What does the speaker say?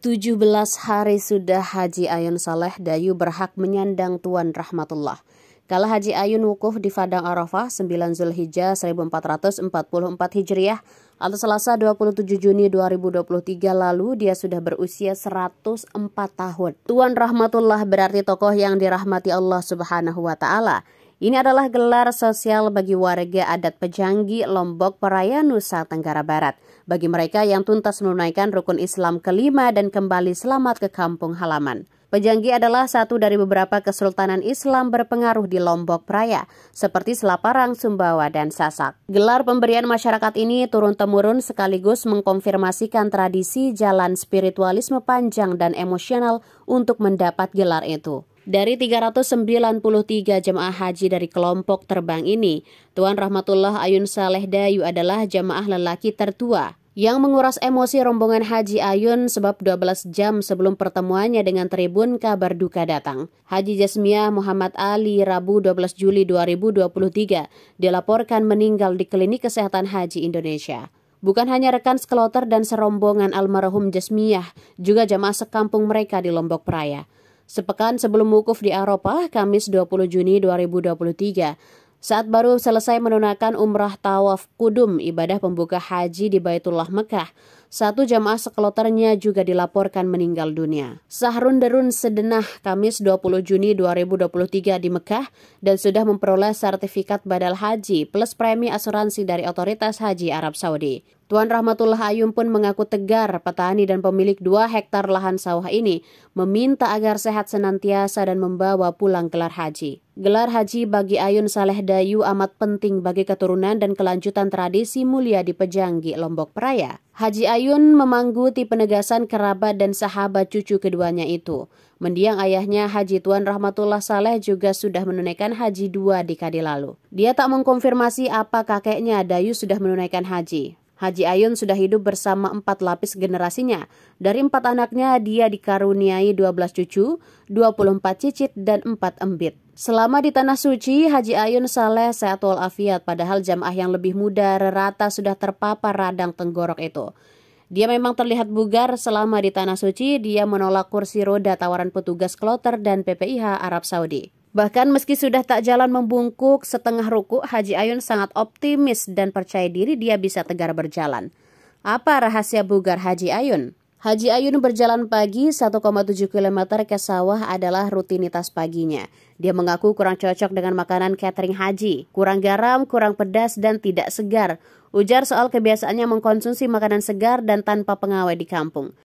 17 hari sudah Haji Ayun Saleh Dayu berhak menyandang Tuan Rahmatullah. Kala Haji Ayun wukuf di Padang Arafah 9 Zulhijjah 1444 Hijriah atau Selasa 27 Juni 2023 lalu dia sudah berusia 104 tahun. Tuan Rahmatullah berarti tokoh yang dirahmati Allah Subhanahu wa taala. Ini adalah gelar sosial bagi warga adat Pejanggi, Lombok, Peraya, Nusa Tenggara Barat. Bagi mereka yang tuntas menunaikan rukun Islam kelima dan kembali selamat ke kampung halaman. Pejanggi adalah satu dari beberapa kesultanan Islam berpengaruh di Lombok Praya, seperti Selaparang, Sumbawa, dan Sasak. Gelar pemberian masyarakat ini turun-temurun sekaligus mengkonfirmasikan tradisi jalan spiritualisme panjang dan emosional untuk mendapat gelar itu. Dari 393 jemaah haji dari kelompok terbang ini, Tuan Rahmatullah Ayun Saleh Dayu adalah jemaah lelaki tertua yang menguras emosi rombongan Haji Ayun sebab 12 jam sebelum pertemuannya dengan Tribun kabar duka datang. Haji Jasmia Muhammad Ali Rabu 12 Juli 2023 dilaporkan meninggal di Klinik Kesehatan Haji Indonesia. Bukan hanya rekan sekloter dan serombongan almarhum Jasmiyah, juga jamaah sekampung mereka di Lombok Praya. Sepekan sebelum wukuf di Eropa, Kamis 20 Juni 2023, saat baru selesai menunaikan umrah tawaf kudum ibadah pembuka haji di Baitullah Mekah, satu jamaah sekeloternya juga dilaporkan meninggal dunia. Sahrun Derun Sedenah Kamis 20 Juni 2023 di Mekah dan sudah memperoleh sertifikat badal haji plus premi asuransi dari otoritas haji Arab Saudi. Tuan Rahmatullah Ayum pun mengaku tegar petani dan pemilik dua hektar lahan sawah ini meminta agar sehat senantiasa dan membawa pulang gelar haji. Gelar haji bagi Ayun Saleh Dayu amat penting bagi keturunan dan kelanjutan tradisi mulia di Pejanggi, Lombok Praya. Haji Ayun memangguti penegasan kerabat dan sahabat cucu keduanya itu. Mendiang ayahnya Haji Tuan Rahmatullah Saleh juga sudah menunaikan haji dua dekade lalu. Dia tak mengkonfirmasi apa kakeknya Dayu sudah menunaikan haji. Haji Ayun sudah hidup bersama empat lapis generasinya. Dari empat anaknya, dia dikaruniai 12 cucu, 24 cicit, dan empat embit. Selama di Tanah Suci, Haji Ayun saleh sehat walafiat, padahal jamaah yang lebih muda rata sudah terpapar radang tenggorok itu. Dia memang terlihat bugar selama di Tanah Suci, dia menolak kursi roda tawaran petugas kloter dan PPIH Arab Saudi. Bahkan meski sudah tak jalan membungkuk setengah ruku, Haji Ayun sangat optimis dan percaya diri dia bisa tegar berjalan. Apa rahasia bugar Haji Ayun? Haji Ayun berjalan pagi 1,7 km ke sawah adalah rutinitas paginya. Dia mengaku kurang cocok dengan makanan catering haji, kurang garam, kurang pedas, dan tidak segar. Ujar soal kebiasaannya mengkonsumsi makanan segar dan tanpa pengawet di kampung.